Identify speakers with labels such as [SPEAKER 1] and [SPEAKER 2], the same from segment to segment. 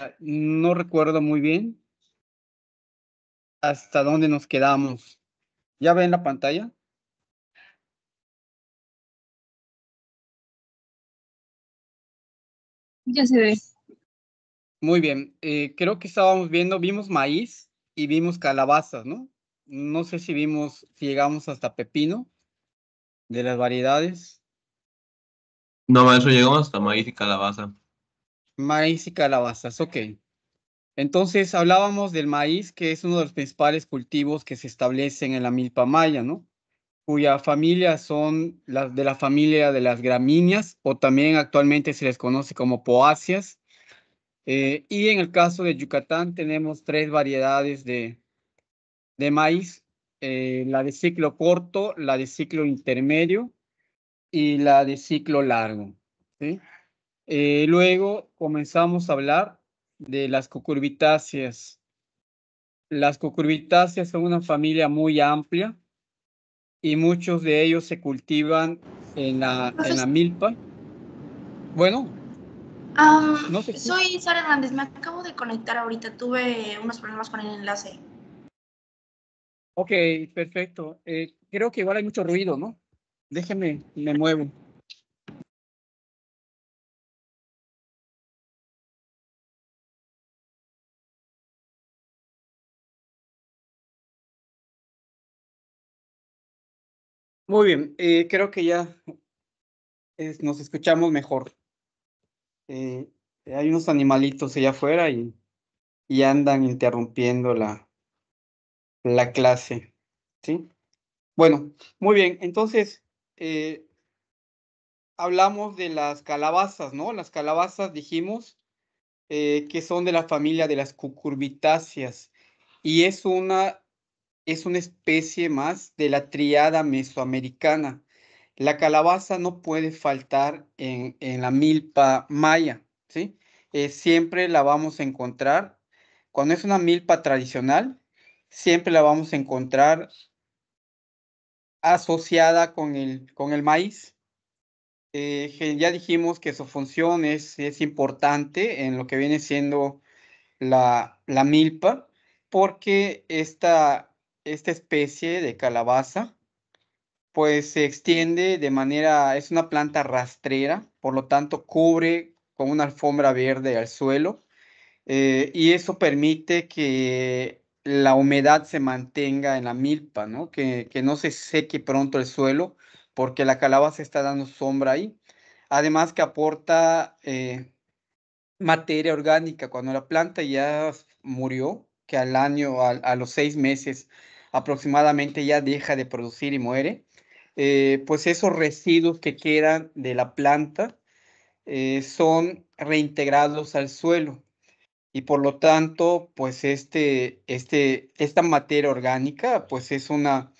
[SPEAKER 1] Ah, no recuerdo muy bien hasta dónde nos quedamos. ¿Ya ven la pantalla? Ya se ve. Muy bien, eh, creo que estábamos viendo, vimos maíz y vimos calabazas, ¿no? No sé si vimos, si llegamos hasta pepino de las variedades. No, eso llegamos hasta maíz y calabaza. Maíz y calabazas, ok. Entonces hablábamos del maíz, que es uno de los principales cultivos que se establecen en la milpa maya, ¿no? Cuya familia son las de la familia de las gramíneas o también actualmente se les conoce como poáceas. Eh, y en el caso de Yucatán tenemos tres variedades de, maíz, eh, la de ciclo corto, la de ciclo intermedio y la de ciclo largo. ¿sí? Eh, luego comenzamos a hablar de las cucurbitáceas. Las cucurbitáceas son una familia muy amplia y muchos de ellos se cultivan en la, en la milpa. Bueno. Soy Sara Hernández, me acabo de conectar ahorita, tuve unos problemas con el enlace. Ok, perfecto. Eh, creo que igual hay mucho ruido, ¿no? Déjenme, me muevo. Muy bien, eh, creo que ya nos escuchamos mejor. Eh, hay unos animalitos allá afuera y, andan interrumpiendo la, la clase. ¿sí? Bueno, muy bien, entonces eh, hablamos de las calabazas, ¿no? Las calabazas dijimos que son de la familia de las cucurbitáceas y es una es una especie más de la triada mesoamericana. La calabaza no puede faltar en, la milpa maya, ¿sí? Eh, siempre la vamos a encontrar, cuando es una milpa tradicional, siempre la vamos a encontrar asociada con el, con el maíz. Eh, ya dijimos que su función es, importante en lo que viene siendo la, la milpa, porque esta, esta especie de calabaza, pues se extiende de manera, es una planta rastrera, por lo tanto cubre con una alfombra verde al suelo eh, y eso permite que la humedad se mantenga en la milpa, ¿no? Que, que no se seque pronto el suelo porque la calabaza está dando sombra ahí. Además que aporta eh, materia orgánica cuando la planta ya murió, que al año, a, a los seis meses, aproximadamente ya deja de producir y muere, eh, pues esos residuos que quedan de la planta eh, son reintegrados al suelo y por lo tanto, pues este, este, esta materia orgánica, pues es una,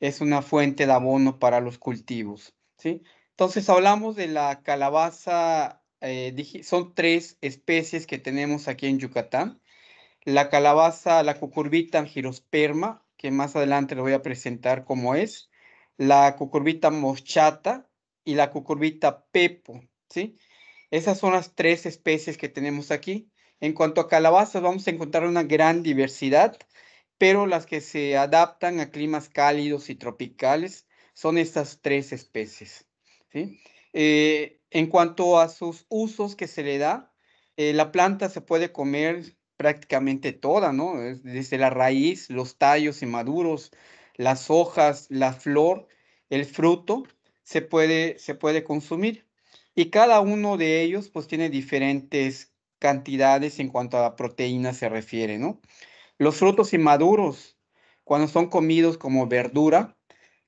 [SPEAKER 1] es una fuente de abono para los cultivos, ¿sí? Entonces hablamos de la calabaza, eh, son tres especies que tenemos aquí en Yucatán. La calabaza, la cucurbita girosperma, que más adelante les voy a presentar cómo es, la cucurbita mochata y la cucurbita pepo, ¿sí? Esas son las tres especies que tenemos aquí. En cuanto a calabazas, vamos a encontrar una gran diversidad, pero las que se adaptan a climas cálidos y tropicales son estas tres especies, ¿sí? Eh, en cuanto a sus usos que se le da, eh, la planta se puede comer prácticamente toda, ¿no? Desde la raíz, los tallos inmaduros, las hojas, la flor, el fruto, se puede, se puede consumir. Y cada uno de ellos pues tiene diferentes cantidades en cuanto a la proteína se refiere, ¿no? Los frutos inmaduros, cuando son comidos como verdura,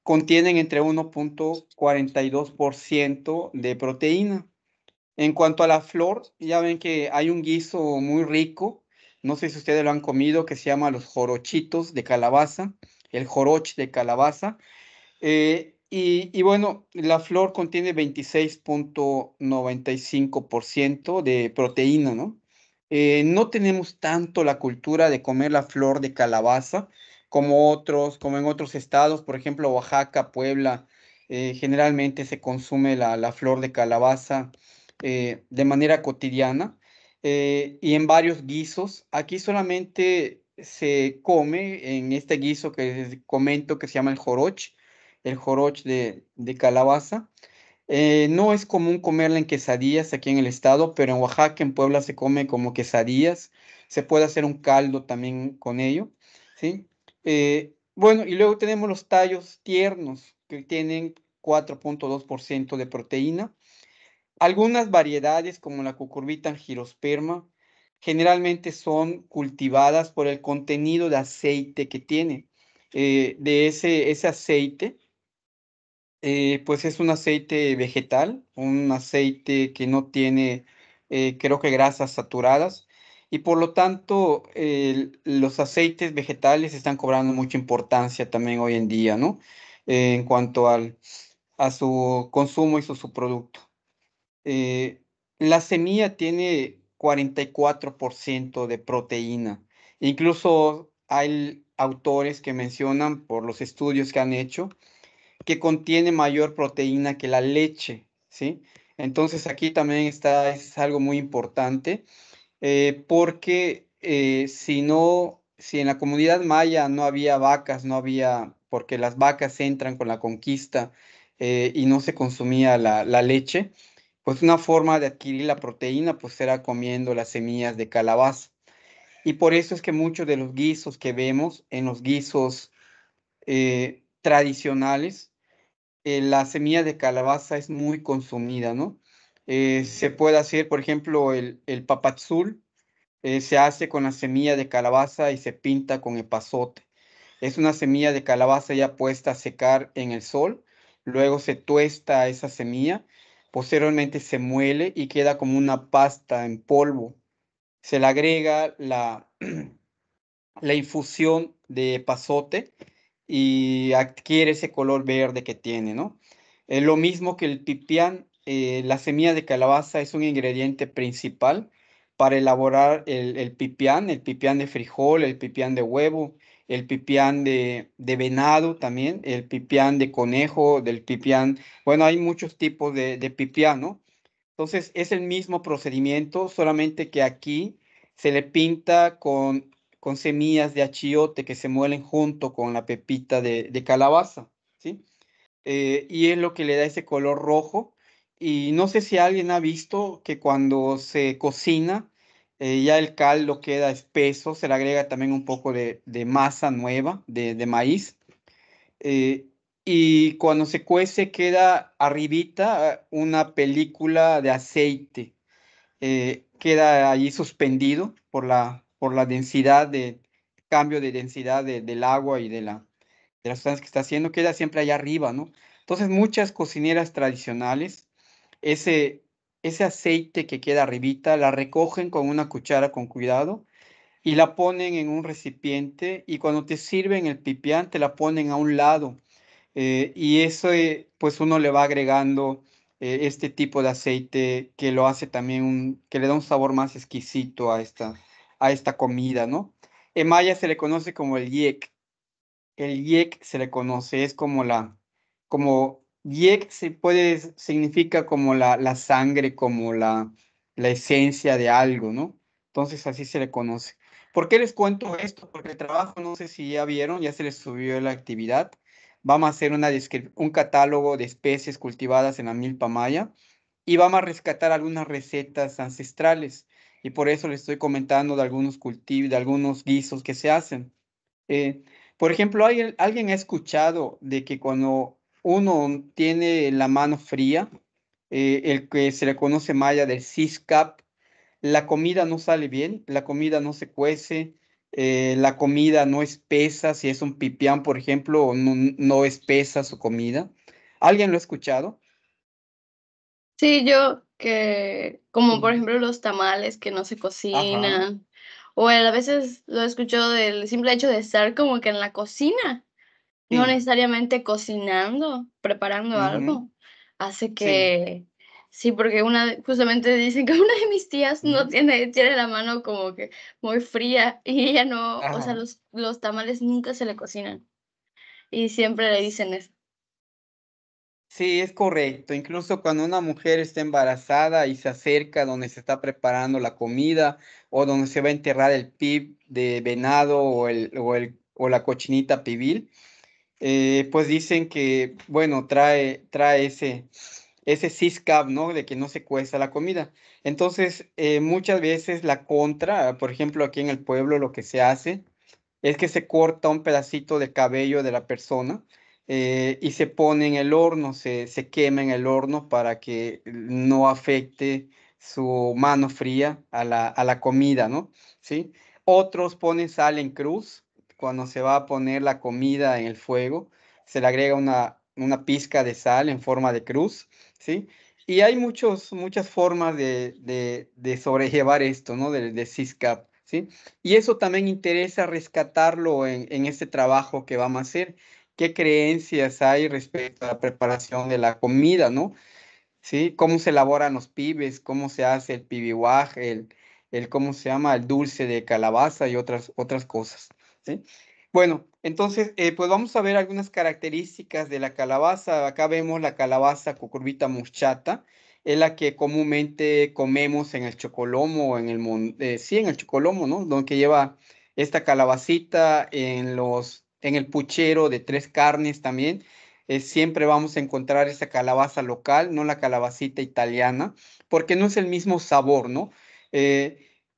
[SPEAKER 1] contienen entre 1.42% de proteína. En cuanto a la flor, ya ven que hay un guiso muy rico no sé si ustedes lo han comido, que se llama los jorochitos de calabaza, el joroch de calabaza. Eh, y, bueno, la flor contiene 26.95% de proteína, ¿no? Eh, no tenemos tanto la cultura de comer la flor de calabaza como otros, como en otros estados, por ejemplo, Oaxaca, Puebla, eh, generalmente se consume la, flor de calabaza de manera cotidiana. Eh, y en varios guisos. Aquí solamente se come en este guiso que comento que se llama el joroch, el joroch de, calabaza. Eh, no es común comerla en quesadillas aquí en el estado, pero en Oaxaca, en Puebla, se come como quesadillas. Se puede hacer un caldo también con ello, ¿sí? Eh, bueno, y luego tenemos los tallos tiernos, que tienen 4.2% de proteína. Algunas variedades como la cucurbita girosperma generalmente son cultivadas por el contenido de aceite que tiene. Eh, de ese, ese aceite, eh, pues es un aceite vegetal, un aceite que no tiene, eh, creo que grasas saturadas, y por lo tanto los aceites vegetales están cobrando mucha importancia también hoy en día, ¿no? en cuanto a su consumo y su, subproducto. Eh, la semilla tiene 44% de proteína. Incluso hay autores que mencionan por los estudios que han hecho que contiene mayor proteína que la leche, ¿sí? Entonces aquí también está, es algo muy importante eh, porque eh, si no, si en la comunidad maya no había vacas, no había, porque las vacas entran con la conquista y no se consumía la leche, pues, una forma de adquirir la proteína pues será comiendo las semillas de calabaza. Y por eso es que muchos de los guisos que vemos en los guisos eh, tradicionales, eh, la semilla de calabaza es muy consumida, ¿no? Eh, se puede hacer, por ejemplo, el, el papazul, se hace con la semilla de calabaza y se pinta con epazote. Es una semilla de calabaza ya puesta a secar en el sol, luego se tuesta esa semilla posteriormente se muele y queda como una pasta en polvo. Se le agrega la, la infusión de pasote y adquiere ese color verde que tiene, ¿no? lo mismo que el pipián, eh, la semilla de calabaza es un ingrediente principal para elaborar el, el pipián, el pipián de frijol, el pipián de huevo, el pipián de, venado también, el pipián de conejo, del pipián, bueno, hay muchos tipos de, de pipián, ¿no? Entonces es el mismo procedimiento, solamente que aquí se le pinta con, con semillas de achiote que se muelen junto con la pepita de, calabaza, ¿sí? Eh, y es lo que le da ese color rojo. Y no sé si alguien ha visto que cuando se cocina, eh, ya el caldo queda espeso, se le agrega también un poco de, masa nueva de, maíz. Eh, y cuando se cuece queda arribita una película de aceite. Eh, queda allí suspendido por la, por la densidad de cambio de densidad del agua y de la, las cosas que está haciendo, queda siempre allá arriba, ¿no? Entonces muchas cocineras tradicionales, ese, ese aceite que queda arribita, la recogen con una cuchara con cuidado y la ponen en un recipiente y cuando te sirven el pipián te la ponen a un lado eh, y eso eh, pues uno le va agregando eh, este tipo de aceite que lo hace también que le da un sabor más exquisito a esta, a esta comida, ¿no? En maya se le conoce como el yek. El yek se le conoce, es como la, como Yek se puede, significa como la, sangre, como la, la, esencia de algo, ¿no? Entonces así se le conoce. ¿Por qué les cuento esto? Porque el trabajo, no sé si ya vieron, ya se les subió la actividad. Vamos a hacer una un catálogo de especies cultivadas en la milpa maya y vamos a rescatar algunas recetas ancestrales. Y por eso les estoy comentando de algunos cultivos, de algunos guisos que se hacen. Eh, por ejemplo, hay ¿alguien ha escuchado de que cuando uno tiene la mano fría, eh, el que se le conoce Maya del CISCAP, la comida no sale bien, la comida no se cuece, eh, la comida no es espesa, si es un pipián, por ejemplo, no, no espesa su comida. ¿Alguien lo ha escuchado? Sí, yo que, como por ejemplo los tamales que no se cocinan, o a veces lo he escuchado del simple hecho de estar como que en la cocina no necesariamente cocinando, preparando algo. Hace que, sí. porque una, justamente dicen que una de mis tías no tiene, tiene la mano como que muy fría y ella no, o sea, los, los tamales nunca se le cocinan. Y siempre le dicen eso. Sí, es correcto. Incluso cuando una mujer está embarazada y se acerca donde se está preparando la comida o donde se va a enterrar el pib de venado o, el, o, el, o la cochinita pibil, eh, pues dicen que, bueno, trae, trae ese, ese siscap, ¿no? De que no se cuesta la comida. Entonces, eh, muchas veces la contra, por ejemplo, aquí en el pueblo lo que se hace es que se corta un pedacito de cabello de la persona eh, y se pone en el horno, se, se quema en el horno para que no afecte su mano fría a la, a la comida, ¿no? ¿Sí? Otros ponen sal en cruz, cuando se va a poner la comida en el fuego, se le agrega una, una pizca de sal en forma de cruz, ¿sí? Y hay muchos, muchas formas de, de, de sobrellevar esto, ¿no? De, de CISCAP, ¿sí? Y eso también interesa rescatarlo en, este trabajo que vamos a hacer. ¿Qué creencias hay respecto a la preparación de la comida, ¿no? ¿Sí? ¿Cómo se elaboran los pibes? ¿Cómo se hace el pibiwaj? El, el, ¿Cómo se llama? El dulce de calabaza y otras, otras cosas. Bueno, entonces, eh, pues vamos a ver algunas características de la calabaza. Acá vemos la calabaza cucurbita muschata, es la que comúnmente comemos en el chocolomo, en el eh, sí, en el chocolomo, ¿no? Donde lleva esta calabacita en los en el puchero de tres carnes también. Eh, siempre vamos a encontrar esa calabaza local, no la calabacita italiana, porque no es el mismo sabor, ¿no?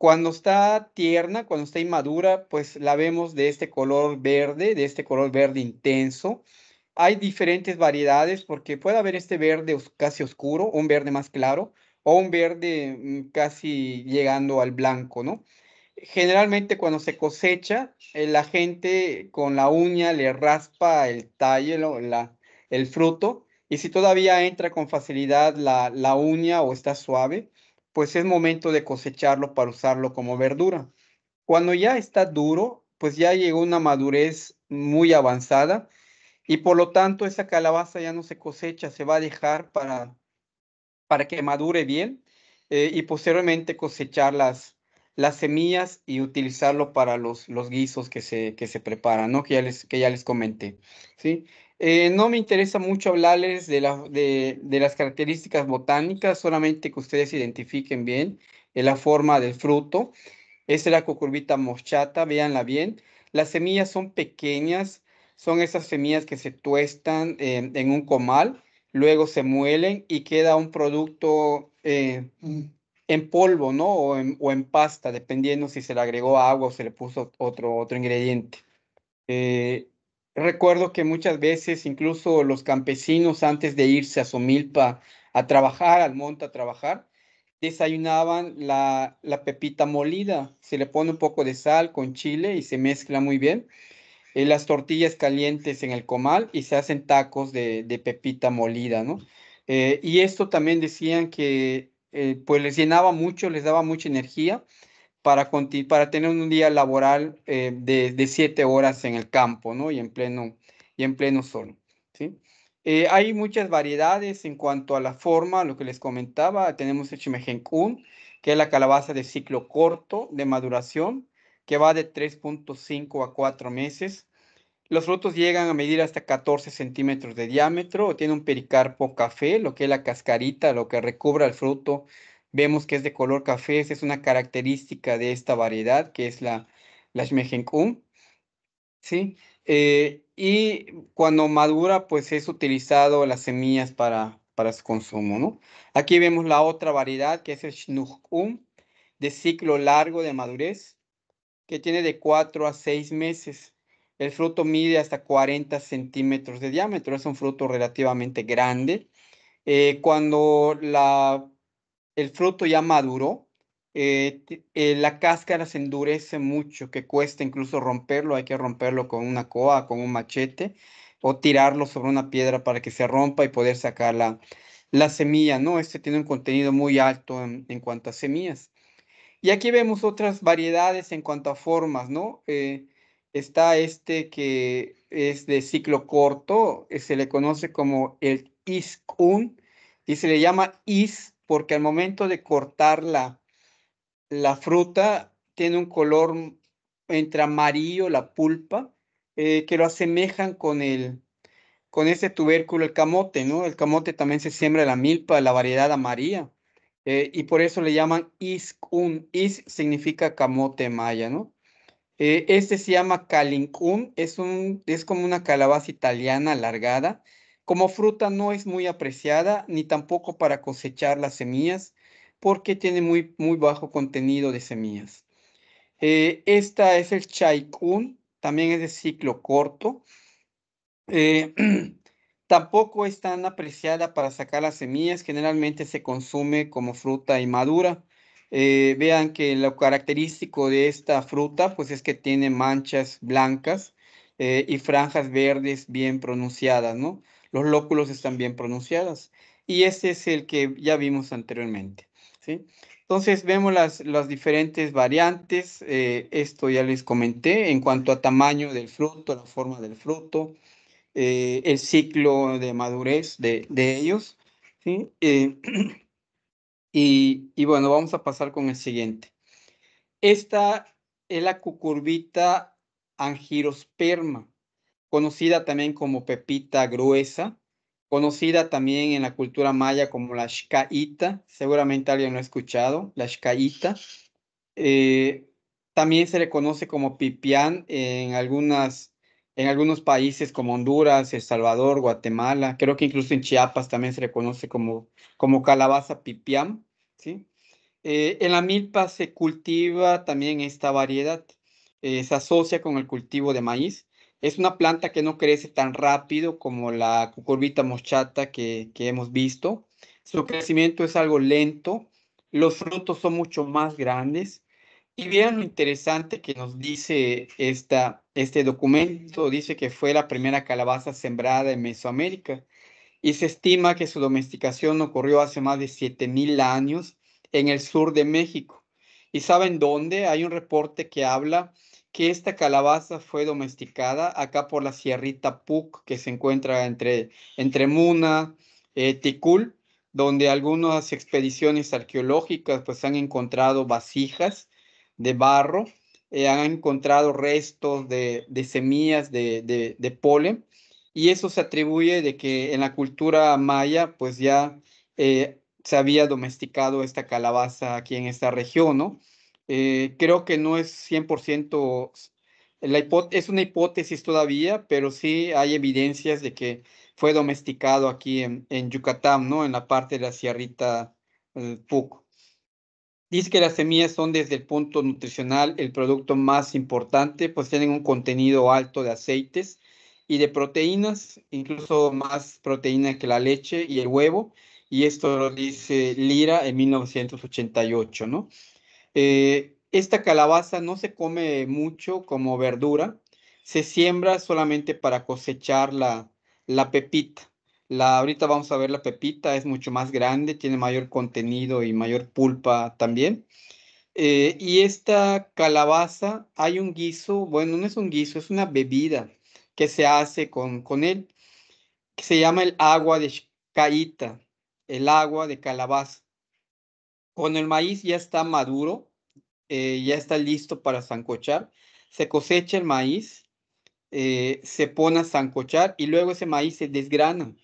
[SPEAKER 1] Cuando está tierna, cuando está inmadura, pues la vemos de este color verde, de este color verde intenso. Hay diferentes variedades porque puede haber este verde casi oscuro, un verde más claro o un verde mm, casi llegando al blanco, ¿no? Generalmente cuando se cosecha, eh, la gente con la uña le raspa el tallo, la, el fruto, y si todavía entra con facilidad la uña o está suave, pues es momento de cosecharlo para usarlo como verdura. Cuando ya está duro, pues ya llegó una madurez muy avanzada y por lo tanto esa calabaza ya no se cosecha, se va a dejar para, para que madure bien eh, y posteriormente cosechar las, las semillas y utilizarlo para los, los guisos que se, que se preparan, ¿no? Que ya les, que ya les comenté, ¿sí? Eh, no me interesa mucho hablarles de, las características botánicas, solamente que ustedes identifiquen bien eh, la forma del fruto. Esta es la cucurbita moschata, véanla bien. Las semillas son pequeñas, son esas semillas que se tuestan eh, en un comal, luego se muelen y queda un producto en polvo, ¿no? O en, pasta, dependiendo si se le agregó agua o se le puso otro, otro ingrediente. Recuerdo que muchas veces incluso los campesinos antes de irse a Somilpa a trabajar, al monte a trabajar, desayunaban la, pepita molida. Se le pone un poco de sal con chile y se mezcla muy bien. Eh, las tortillas calientes en el comal y se hacen tacos de, pepita molida, ¿no? Eh, y esto también decían que eh, pues les llenaba mucho, les daba mucha energía para, tener un día laboral eh, de, siete horas en el campo, ¿no? Y en pleno, y en pleno sol, ¿sí? Eh, hay muchas variedades en cuanto a la forma, lo que les comentaba. Tenemos el chimejencún, que es la calabaza de ciclo corto de maduración, que va de 3.5 a 4 meses. Los frutos llegan a medir hasta 14 centímetros de diámetro, tiene un pericarpo café, lo que es la cascarita, lo que recubra el fruto Vemos que es de color café, es una característica de esta variedad, que es la, la um. ¿sí? Eh, y cuando madura, pues es utilizado las semillas para, para su consumo, ¿no? Aquí vemos la otra variedad, que es el Schnuchum, de ciclo largo de madurez, que tiene de 4 a 6 meses. El fruto mide hasta 40 centímetros de diámetro, es un fruto relativamente grande. Eh, cuando la el fruto ya maduro, eh, eh, la cáscara se endurece mucho, que cuesta incluso romperlo, hay que romperlo con una coa, con un machete, o tirarlo sobre una piedra para que se rompa y poder sacar la, semilla, ¿no? Este tiene un contenido muy alto en, cuanto a semillas. Y aquí vemos otras variedades en cuanto a formas, ¿no? Eh, está este que es de ciclo corto, se le conoce como el iskun y se le llama IS porque al momento de cortar la, fruta tiene un color entre amarillo, la pulpa, eh, que lo asemejan con el con ese tubérculo, el camote, ¿no? El camote también se siembra la milpa, la variedad amarilla, eh, y por eso le llaman iskun. Is significa camote maya, ¿no? Eh, este se llama calincun, es, un, es como una calabaza italiana alargada, como fruta no es muy apreciada ni tampoco para cosechar las semillas porque tiene muy, muy bajo contenido de semillas. Eh, esta es el chaikun, también es de ciclo corto. Eh, tampoco es tan apreciada para sacar las semillas, generalmente se consume como fruta inmadura. Eh, vean que lo característico de esta fruta pues es que tiene manchas blancas y franjas verdes bien pronunciadas, ¿no? los lóculos están bien pronunciadas. Y este es el que ya vimos anteriormente. ¿sí? Entonces vemos las, diferentes variantes, eh, esto ya les comenté, en cuanto a tamaño del fruto, la forma del fruto, eh, el ciclo de madurez de, ellos. Eh, y, y bueno, vamos a pasar con el siguiente. Esta es la cucurbita angiosperma conocida también como pepita gruesa, conocida también en la cultura maya como la shkaita, seguramente alguien lo ha escuchado, la shkaita. Eh, también se le conoce como pipián en, algunas, en algunos países como Honduras, El Salvador, Guatemala, creo que incluso en Chiapas también se le conoce como, como calabaza pipián. ¿sí? Eh, en la milpa se cultiva también esta variedad, eh, se asocia con el cultivo de maíz es una planta que no crece tan rápido como la cucurbita mochata que, hemos visto. Su crecimiento es algo lento, los frutos son mucho más grandes. Y bien lo interesante que nos dice esta, este documento. Dice que fue la primera calabaza sembrada en Mesoamérica y se estima que su domesticación ocurrió hace más de 7.000 años en el sur de México. ¿Y saben dónde? Hay un reporte que habla que esta calabaza fue domesticada acá por la sierrita Puc, que se encuentra entre, entre Muna, y eh, Ticul, donde algunas expediciones arqueológicas pues, han encontrado vasijas de barro, eh, han encontrado restos de, semillas de, polen, y eso se atribuye de que en la cultura maya pues ya eh, se había domesticado esta calabaza aquí en esta región, ¿no? Eh, creo que no es 100%, es una hipótesis todavía, pero sí hay evidencias de que fue domesticado aquí en, Yucatán, ¿no? En la parte de la sierrita Puc. Dice que las semillas son desde el punto nutricional el producto más importante, pues tienen un contenido alto de aceites y de proteínas, incluso más proteína que la leche y el huevo, y esto lo dice Lira en 1988, ¿no? Eh, esta calabaza no se come mucho como verdura, se siembra solamente para cosechar la, la pepita. La, ahorita vamos a ver la pepita, es mucho más grande, tiene mayor contenido y mayor pulpa también. Eh, y esta calabaza, hay un guiso, bueno, no es un guiso, es una bebida que se hace con, él, que se llama el agua de shkaita el agua de calabaza. Cuando el maíz ya está maduro, eh, ya está listo para zancochar, se cosecha el maíz, eh, se pone a zancochar y luego ese maíz se desgrana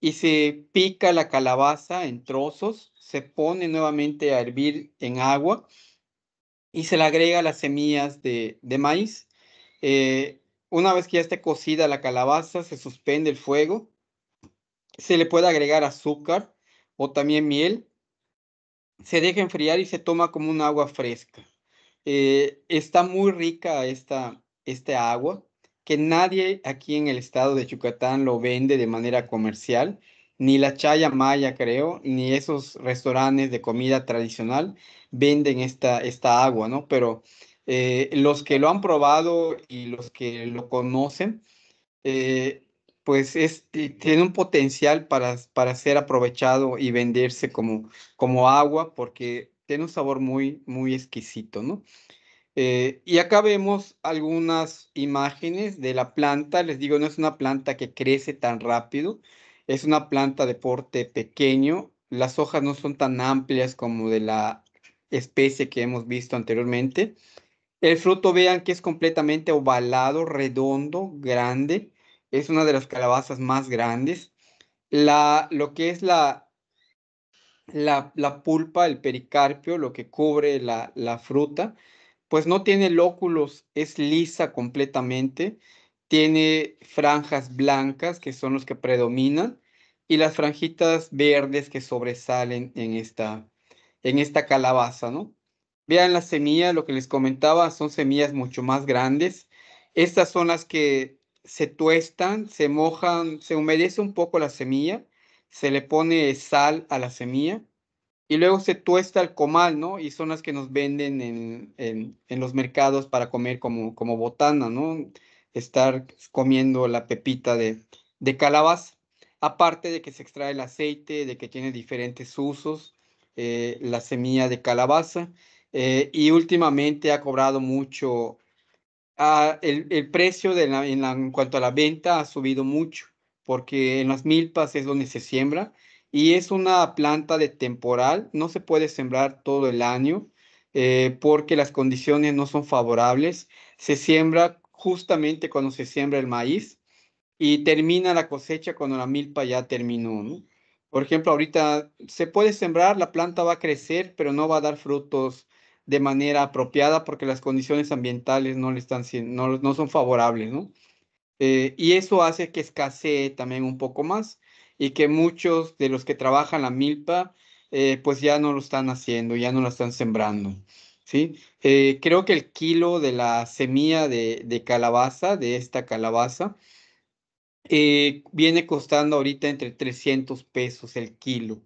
[SPEAKER 1] y se pica la calabaza en trozos, se pone nuevamente a hervir en agua y se le agrega las semillas de, maíz. Eh, una vez que ya esté cocida la calabaza, se suspende el fuego, se le puede agregar azúcar o también miel se deja enfriar y se toma como un agua fresca. Eh, está muy rica esta, esta agua, que nadie aquí en el estado de Yucatán lo vende de manera comercial, ni la Chaya Maya, creo, ni esos restaurantes de comida tradicional venden esta, esta agua, ¿no? Pero eh, los que lo han probado y los que lo conocen, eh, pues este, tiene un potencial para, para ser aprovechado y venderse como, como agua porque tiene un sabor muy, muy exquisito, ¿no? Eh, y acá vemos algunas imágenes de la planta. Les digo, no es una planta que crece tan rápido. Es una planta de porte pequeño. Las hojas no son tan amplias como de la especie que hemos visto anteriormente. El fruto, vean que es completamente ovalado, redondo, grande es una de las calabazas más grandes. La, lo que es la, la, pulpa, el pericarpio, lo que cubre la, fruta, pues no tiene lóculos, es lisa completamente, tiene franjas blancas que son las que predominan y las franjitas verdes que sobresalen en esta, en esta calabaza, ¿no? Vean las semillas, lo que les comentaba, son semillas mucho más grandes. Estas son las que se tuestan, se mojan, se humedece un poco la semilla, se le pone sal a la semilla y luego se tuesta el comal, ¿no? Y son las que nos venden en, los mercados para comer como, como botana, ¿no? Estar comiendo la pepita de, calabaza. Aparte de que se extrae el aceite, de que tiene diferentes usos, eh, la semilla de calabaza. Eh, y últimamente ha cobrado mucho Ah, el, precio de la, en, cuanto a la venta ha subido mucho, porque en las milpas es donde se siembra y es una planta de temporal, no se puede sembrar todo el año eh, porque las condiciones no son favorables. Se siembra justamente cuando se siembra el maíz y termina la cosecha cuando la milpa ya terminó. Por ejemplo, ahorita se puede sembrar, la planta va a crecer, pero no va a dar frutos de manera apropiada porque las condiciones ambientales no, le están, no son favorables, ¿no? Eh, y eso hace que escasee también un poco más y que muchos de los que trabajan la milpa, eh, pues ya no lo están haciendo, ya no la están sembrando. ¿sí? Eh, creo que el kilo de la semilla de, calabaza, de esta calabaza, viene costando ahorita entre 300 pesos el kilo.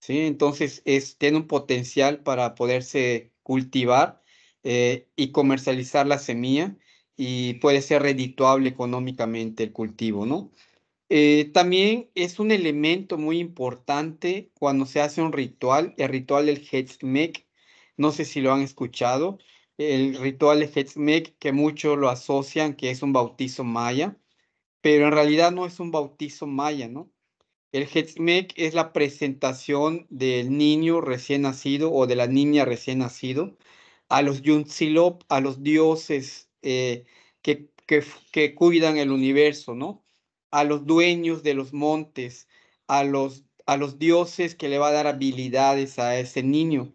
[SPEAKER 1] ¿sí? Entonces, es, tiene un potencial para poderse cultivar eh, y comercializar la semilla y puede ser redituable económicamente el cultivo, ¿no? Eh, también es un elemento muy importante cuando se hace un ritual, el ritual del Hetzmek. No sé si lo han escuchado. El ritual del Hetzmek, que muchos lo asocian que es un bautizo maya, pero en realidad no es un bautizo maya, ¿no? El Hetzmek es la presentación del niño recién nacido o de la niña recién nacido a los Yuntzilop, a los dioses eh, que, cuidan el universo, ¿no? A los dueños de los montes, a los, a los dioses que le va a dar habilidades a ese niño.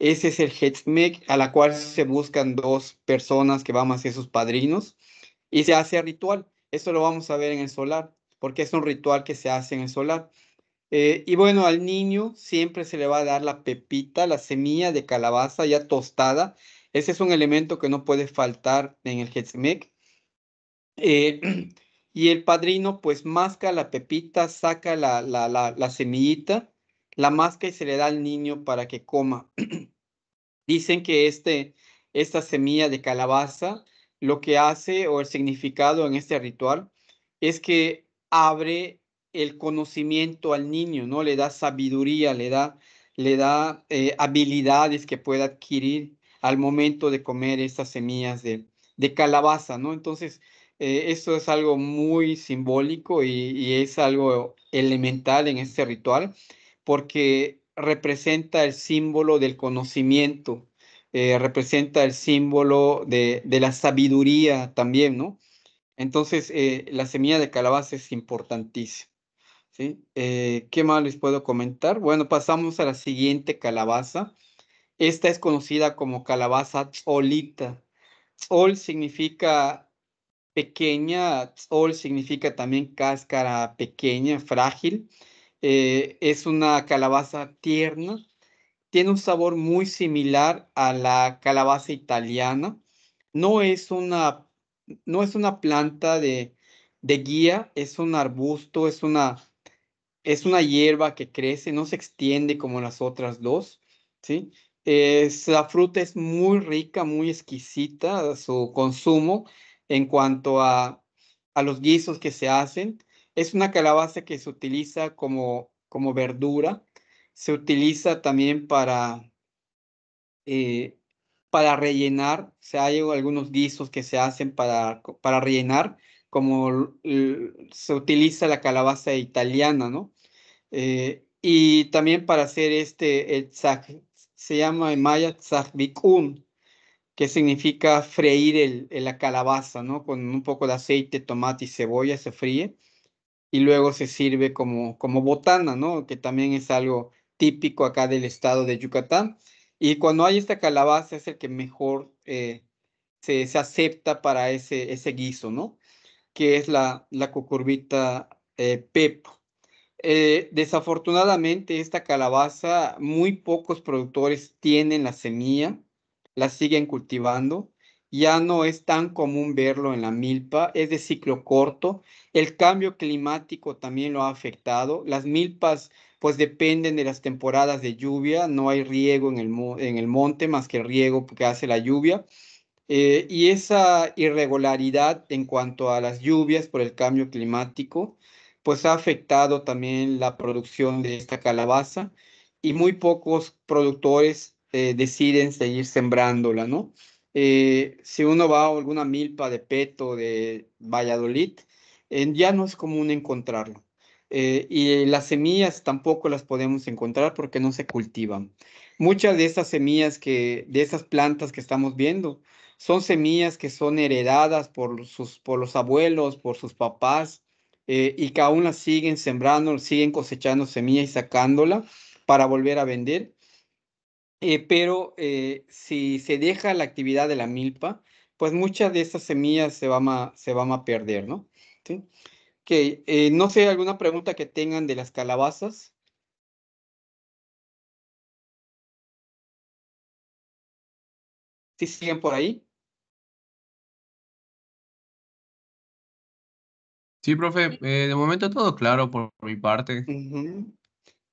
[SPEAKER 1] Ese es el Hetzmek, a la cual se buscan dos personas que van a ser sus padrinos y se hace ritual. Eso lo vamos a ver en el solar porque es un ritual que se hace en el solar. Eh, y bueno, al niño siempre se le va a dar la pepita, la semilla de calabaza ya tostada. Ese es un elemento que no puede faltar en el Hetzmek. Eh, y el padrino pues masca la pepita, saca la, semillita, la masca y se le da al niño para que coma. Dicen que este, esta semilla de calabaza lo que hace o el significado en este ritual es que abre el conocimiento al niño, ¿no? Le da sabiduría, le da, le da eh, habilidades que pueda adquirir al momento de comer estas semillas de, calabaza, ¿no? Entonces, eh, esto es algo muy simbólico y, es algo elemental en este ritual, porque representa el símbolo del conocimiento, eh, representa el símbolo de, de, la sabiduría también, ¿no? Entonces, eh, la semilla de calabaza es importantísima. Eh, ¿Qué más les puedo comentar? Bueno, pasamos a la siguiente calabaza. Esta es conocida como calabaza olita. Ol significa pequeña, ol significa también cáscara pequeña, frágil. Eh, es una calabaza tierna, tiene un sabor muy similar a la calabaza italiana. No es una no es una planta de, guía, es un arbusto, es una, es una hierba que crece, no se extiende como las otras dos, ¿sí? Eh, la fruta es muy rica, muy exquisita, su consumo en cuanto a, a, los guisos que se hacen. Es una calabaza que se utiliza como, como verdura, se utiliza también para eh, para rellenar, o sea, hay algunos guisos que se hacen para, para rellenar, como se utiliza la calabaza italiana, ¿no? Eh, y también para hacer este, el tzak, se llama en maya que significa freír el, la calabaza, ¿no? Con un poco de aceite, tomate y cebolla se fríe y luego se sirve como, como botana, ¿no? Que también es algo típico acá del estado de Yucatán. Y cuando hay esta calabaza es el que mejor eh, se, acepta para ese, ese guiso, ¿no? Que es la, la cucurbita eh, pepo. Eh, desafortunadamente, esta calabaza, muy pocos productores tienen la semilla, la siguen cultivando. Ya no es tan común verlo en la milpa, es de ciclo corto. El cambio climático también lo ha afectado. Las milpas pues dependen de las temporadas de lluvia, no hay riego en el, monte más que riego que hace la lluvia. Eh, y esa irregularidad en cuanto a las lluvias por el cambio climático, pues ha afectado también la producción de esta calabaza y muy pocos productores eh, deciden seguir sembrándola, ¿no? Eh, si uno va a alguna milpa de Peto de Valladolid, ya no es común encontrarlo. Eh, y las semillas tampoco las podemos encontrar porque no se cultivan. Muchas de estas semillas que, de esas plantas que estamos viendo, son semillas que son heredadas por, sus, por los abuelos, por sus papás, eh, y que aún las siguen sembrando, siguen cosechando semillas y sacándola para volver a vender. Eh, pero si se deja la actividad de la milpa, pues muchas de esas semillas se van a, se van a perder, ¿no? ¿Sí? Ok, eh, no sé, alguna pregunta que tengan de las calabazas. ¿Sí siguen por ahí? Sí, profe, eh, de momento todo claro por, mi parte.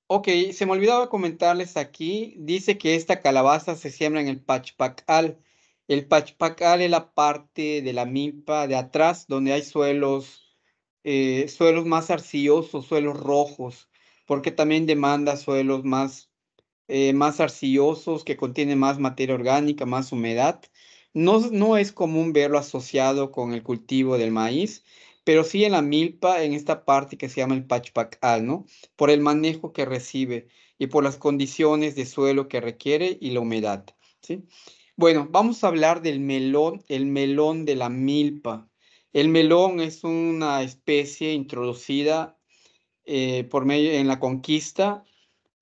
[SPEAKER 1] Ok, se me olvidaba comentarles aquí, dice que esta calabaza se siembra en el Pachpacal. El Pachpacal es la parte de la mimpa de atrás donde hay suelos eh, suelos más arcillosos, suelos rojos, porque también demanda suelos más, eh, más arcillosos, que contienen más materia orgánica, más humedad. No, es común verlo asociado con el cultivo del maíz, pero sí en la milpa, en esta parte que se llama el pachpacal, ¿no? Por el manejo que recibe y por las condiciones de suelo que requiere y la humedad, Bueno, vamos a hablar del melón, el melón de la milpa. El melón es una especie introducida eh, por medio en la conquista.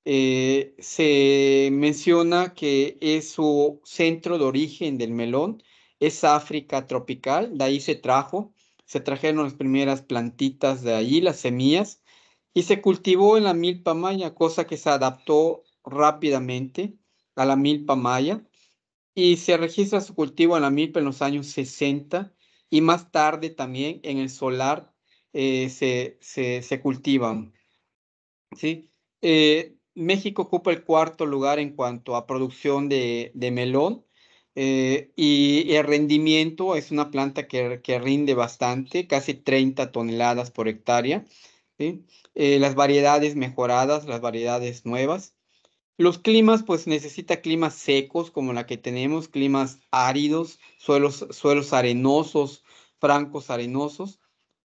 [SPEAKER 1] Eh, se menciona que es su centro de origen del melón es África tropical, de ahí se trajo, se trajeron las primeras plantitas de allí, las semillas, y se cultivó en la milpa maya, cosa que se adaptó rápidamente a la milpa maya, y se registra su cultivo en la milpa en los años 60 y más tarde también en el solar eh, se, cultivan. ¿sí? Eh, México ocupa el cuarto lugar en cuanto a producción de, melón eh, y el rendimiento es una planta que, rinde bastante, casi 30 toneladas por hectárea. las variedades mejoradas, las variedades nuevas. Los climas, pues necesita climas secos como la que tenemos, climas áridos, suelos, suelos arenosos, francos arenosos.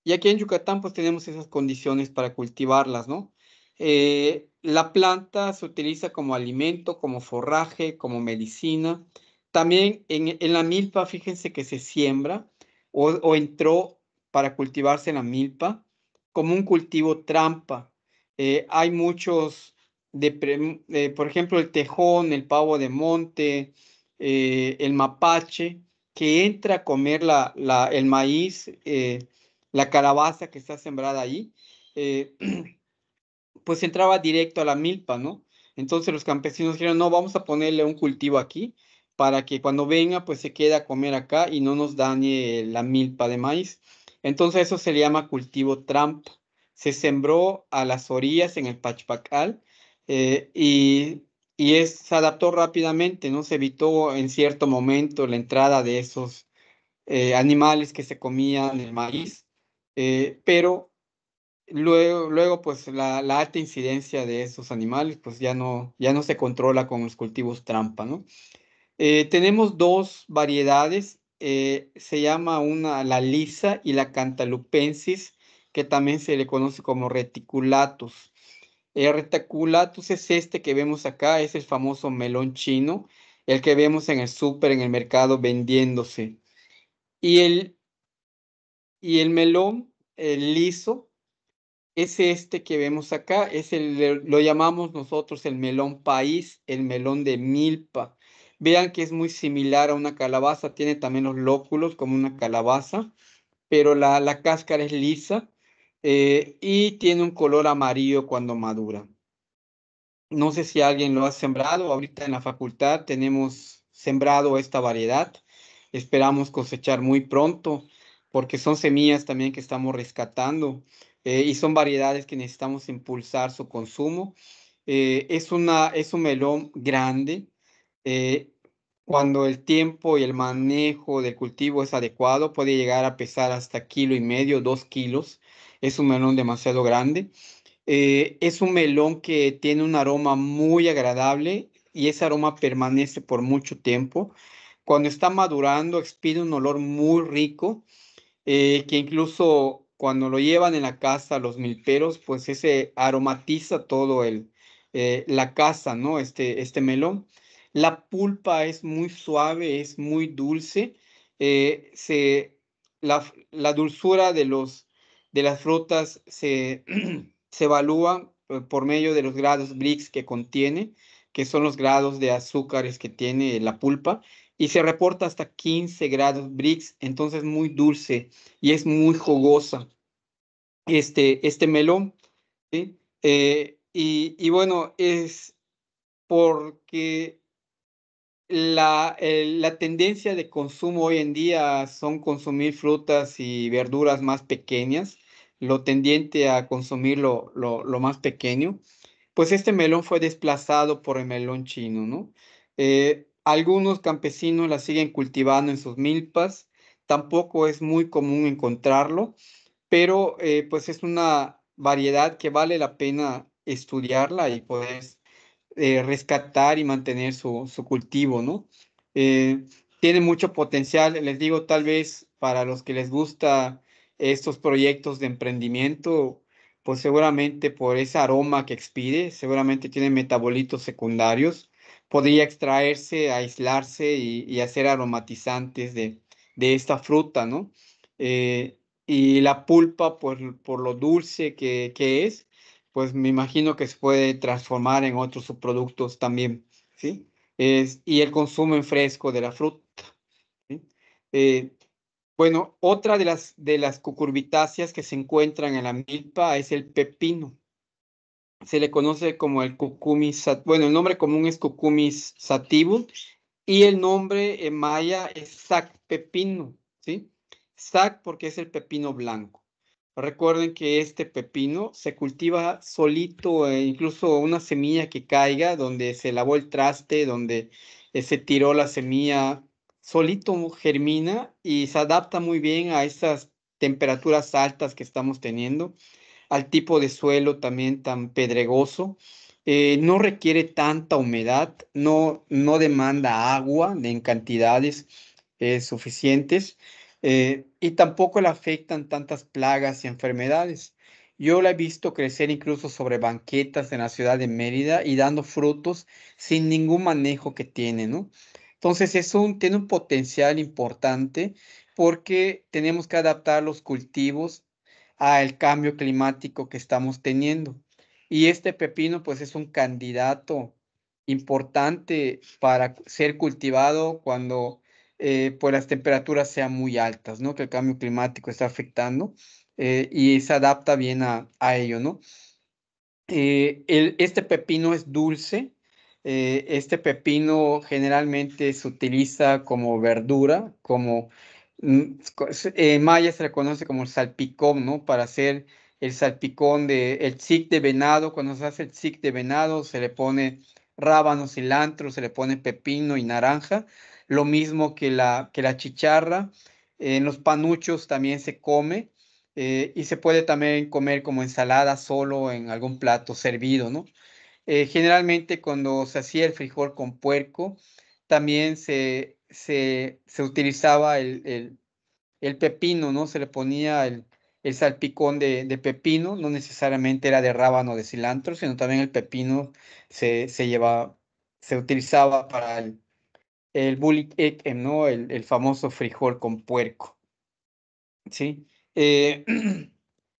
[SPEAKER 1] Y aquí en Yucatán, pues tenemos esas condiciones para cultivarlas, ¿no? Eh, la planta se utiliza como alimento, como forraje, como medicina. También en, la milpa, fíjense que se siembra o, entró para cultivarse en la milpa como un cultivo trampa. Eh, hay muchos de, eh, por ejemplo, el tejón, el pavo de monte, eh, el mapache, que entra a comer la, el maíz, eh, la calabaza que está sembrada ahí, pues entraba directo a la milpa, ¿no? Entonces los campesinos dijeron, no, vamos a ponerle un cultivo aquí para que cuando venga, pues se quede a comer acá y no nos dañe la milpa de maíz. Entonces eso se le llama cultivo trampa. Se sembró a las orillas en el Pachpacal, eh, y, se adaptó rápidamente, ¿no? Se evitó en cierto momento la entrada de esos eh, animales que se comían el maíz, eh, pero luego, luego pues la, alta incidencia de esos animales pues ya no, ya no se controla con los cultivos trampa, ¿no? tenemos dos variedades, se llama una la lisa y la cantalupensis, que también se le conoce como reticulatus. El retaculatus es este que vemos acá, es el famoso melón chino, el que vemos en el súper, en el mercado vendiéndose. Y el, y el melón liso es este que vemos acá, es el, lo llamamos nosotros el melón país, el melón de milpa. Vean que es muy similar a una calabaza, tiene también los lóculos como una calabaza, pero la cáscara es lisa eh, y tiene un color amarillo cuando madura. No sé si alguien lo ha sembrado. Ahorita en la facultad tenemos sembrado esta variedad. Esperamos cosechar muy pronto porque son semillas también que estamos rescatando eh, y son variedades que necesitamos impulsar su consumo. Eh, es, una, es un melón grande. cuando el tiempo y el manejo del cultivo es adecuado, puede llegar a pesar hasta kilo y medio, dos kilos es un melón demasiado grande. Eh, es un melón que tiene un aroma muy agradable y ese aroma permanece por mucho tiempo. Cuando está madurando expide un olor muy rico eh, que incluso cuando lo llevan en la casa los milperos, pues ese aromatiza todo el, eh, la casa, ¿no? Este, este melón. La pulpa es muy suave, es muy dulce. se, la, dulzura de los de las frutas se, se evalúa eh, por medio de los grados Brix que contiene, que son los grados de azúcares que tiene la pulpa, y se reporta hasta 15 grados Brix, entonces muy dulce y es muy jugosa este, este melón. Eh, y, bueno, es porque la, eh, la tendencia de consumo hoy en día son consumir frutas y verduras más pequeñas lo tendiente a consumir lo, más pequeño, pues este melón fue desplazado por el melón chino, ¿no? Eh, algunos campesinos la siguen cultivando en sus milpas, tampoco es muy común encontrarlo, pero eh, pues es una variedad que vale la pena estudiarla y poder eh, rescatar y mantener su, su cultivo, ¿no? tiene mucho potencial, les digo, tal vez para los que les gusta estos proyectos de emprendimiento, pues seguramente por ese aroma que expide, seguramente tiene metabolitos secundarios, podría extraerse, aislarse y, hacer aromatizantes de, esta fruta, ¿no? Eh, y la pulpa, pues, por, lo dulce que, es, pues me imagino que se puede transformar en otros subproductos también, ¿sí? Es, y el consumo en fresco de la fruta. ¿sí? Eh, bueno, otra de las, de las cucurbitáceas que se encuentran en la milpa es el pepino. Se le conoce como el cucumis, bueno, el nombre común es cucumis sativum y el nombre en maya es sac pepino, ¿sí? Sac porque es el pepino blanco. Recuerden que este pepino se cultiva solito, eh, incluso una semilla que caiga, donde se lavó el traste, donde se tiró la semilla solito germina y se adapta muy bien a esas temperaturas altas que estamos teniendo, al tipo de suelo también tan pedregoso. Eh, no requiere tanta humedad, no, no demanda agua en cantidades eh, suficientes eh, y tampoco le afectan tantas plagas y enfermedades. Yo la he visto crecer incluso sobre banquetas en la ciudad de Mérida y dando frutos sin ningún manejo que tiene, ¿no? Entonces, es un, tiene un potencial importante porque tenemos que adaptar los cultivos al cambio climático que estamos teniendo. Y este pepino, pues, es un candidato importante para ser cultivado cuando eh, pues las temperaturas sean muy altas, ¿no? Que el cambio climático está afectando eh, y se adapta bien a, ello, ¿no? Eh, este pepino es dulce, eh, este pepino generalmente se utiliza como verdura, como mm, en eh, maya se le conoce como salpicón, ¿no? Para hacer el salpicón de el de venado, cuando se hace el zig de venado se le pone rábano, cilantro, se le pone pepino y naranja, lo mismo que la, que la chicharra. en los panuchos también se come eh, y se puede también comer como ensalada solo en algún plato servido, ¿no? Eh, generalmente cuando se hacía el frijol con puerco, también se, se, utilizaba el, pepino, ¿no? Se le ponía el, salpicón de, pepino, no necesariamente era de rábano de cilantro, sino también el pepino se, se llevaba, se utilizaba para el, el ¿no? El, famoso frijol con puerco. ¿Sí? Eh,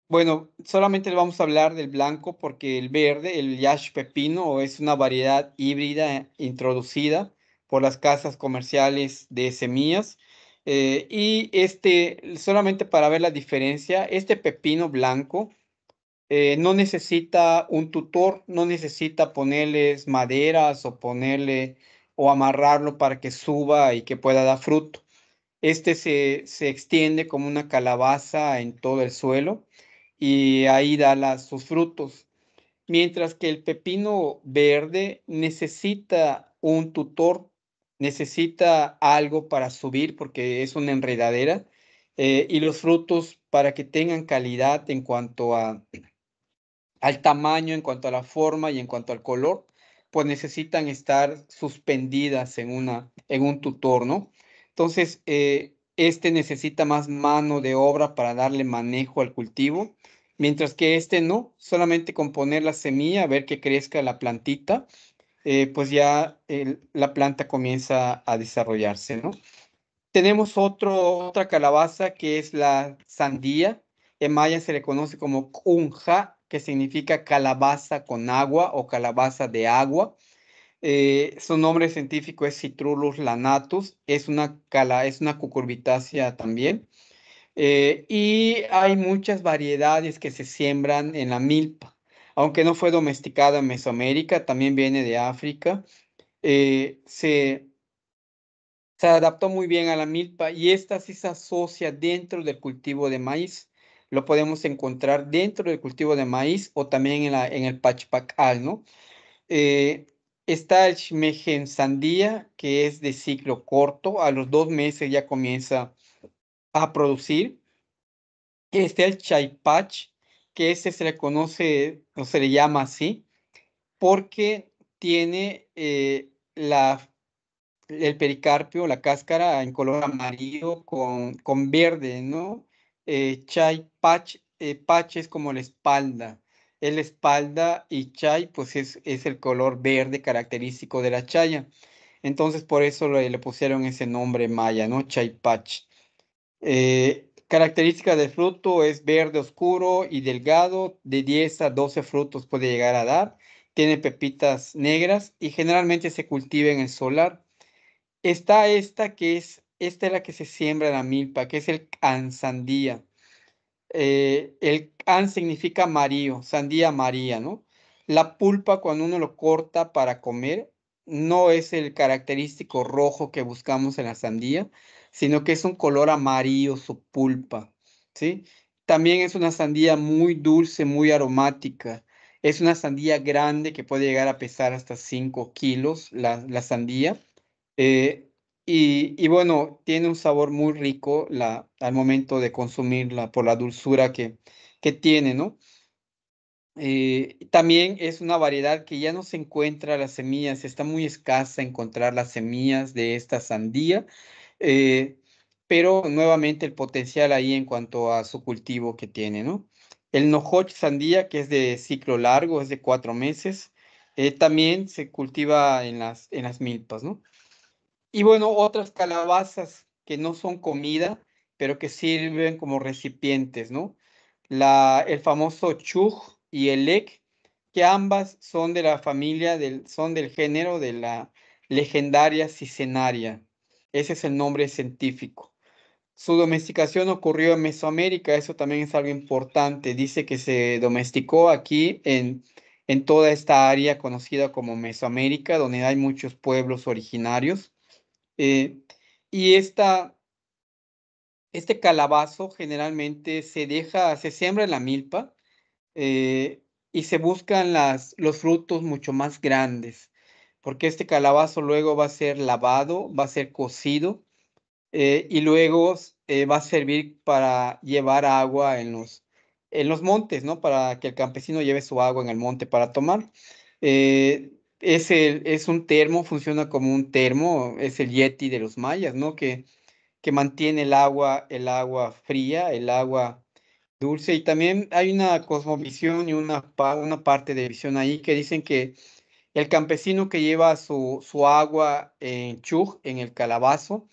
[SPEAKER 1] Bueno, solamente vamos a hablar del blanco porque el verde, el yash pepino, es una variedad híbrida introducida por las casas comerciales de semillas. Eh, y este, solamente para ver la diferencia, este pepino blanco eh, no necesita un tutor, no necesita ponerles maderas o ponerle o amarrarlo para que suba y que pueda dar fruto. Este se extiende como una calabaza en todo el suelo y ahí da sus frutos. Mientras que el pepino verde necesita un tutor, necesita algo para subir porque es una enredadera eh, y los frutos para que tengan calidad en cuanto a, al tamaño, en cuanto a la forma y en cuanto al color, pues necesitan estar suspendidas en, una, en un tutor, ¿no? Entonces, eh, este necesita más mano de obra para darle manejo al cultivo Mientras que este no, solamente con poner la semilla, ver que crezca la plantita, eh, pues ya la planta comienza a desarrollarse, ¿no? Tenemos otro, otra calabaza que es la sandía. En maya se le conoce como kunja, que significa calabaza con agua o calabaza de agua. Eh, su nombre científico es Citrullus lanatus. Es una, cala, es una cucurbitácea también. Eh, y hay muchas variedades que se siembran en la milpa. Aunque no fue domesticada en Mesoamérica, también viene de África. Eh, se, se adaptó muy bien a la milpa y esta sí se asocia dentro del cultivo de maíz. Lo podemos encontrar dentro del cultivo de maíz o también en, la, en el pachpacal, ¿no? Eh, está el shimejen sandía, que es de ciclo corto. A los dos meses ya comienza a producir. este el chaipach, que ese se le conoce o se le llama así, porque tiene eh, la, el pericarpio, la cáscara en color amarillo con, con verde, ¿no? Chaypach, eh, chai eh, patch es como la espalda, es la espalda y chai pues es, es el color verde característico de la chaya. Entonces por eso le, pusieron ese nombre maya, ¿no? Chai eh, característica del fruto es verde oscuro y delgado, de 10 a 12 frutos puede llegar a dar. Tiene pepitas negras y generalmente se cultiva en el solar. Está esta que es, esta es la que se siembra en la milpa, que es el ansandía. Eh, sandía... el an significa amarillo, sandía amarilla, ¿no? La pulpa cuando uno lo corta para comer no es el característico rojo que buscamos en la sandía, sino que es un color amarillo, su pulpa, ¿sí? También es una sandía muy dulce, muy aromática. Es una sandía grande que puede llegar a pesar hasta 5 kilos la, sandía. Eh, y, bueno, tiene un sabor muy rico al momento de consumirla por la dulzura que, que tiene, ¿no? Eh, también es una variedad que ya no se encuentra las semillas, está muy escasa encontrar las semillas de esta sandía eh, pero nuevamente el potencial ahí en cuanto a su cultivo que tiene, ¿no? El nojoch sandía, que es de ciclo largo, es de cuatro meses, eh, también se cultiva en las, en las milpas, ¿no? Y bueno, otras calabazas que no son comida, pero que sirven como recipientes, ¿no? La, el famoso chuj y el ek, que ambas son de la familia, del, son del género de la legendaria cicenaria. Ese es el nombre científico. Su domesticación ocurrió en Mesoamérica, eso también es algo importante. Dice que se domesticó aquí en, toda esta área conocida como Mesoamérica, donde hay muchos pueblos originarios. Eh, y esta, este calabazo generalmente se deja, se siembra en la milpa eh, y se buscan las, los frutos mucho más grandes porque este calabazo luego va a ser lavado, va a ser cocido eh, y luego eh, va a servir para llevar agua en los, en los montes, ¿no? Para que el campesino lleve su agua en el monte para tomar. Eh, es, el, es un termo, funciona como un termo, es el yeti de los mayas, ¿no? Que, que mantiene el agua, el agua fría, el agua dulce. Y también hay una cosmovisión y una, una parte de visión ahí que dicen que el campesino que lleva su, su agua en chug, en el calabazo,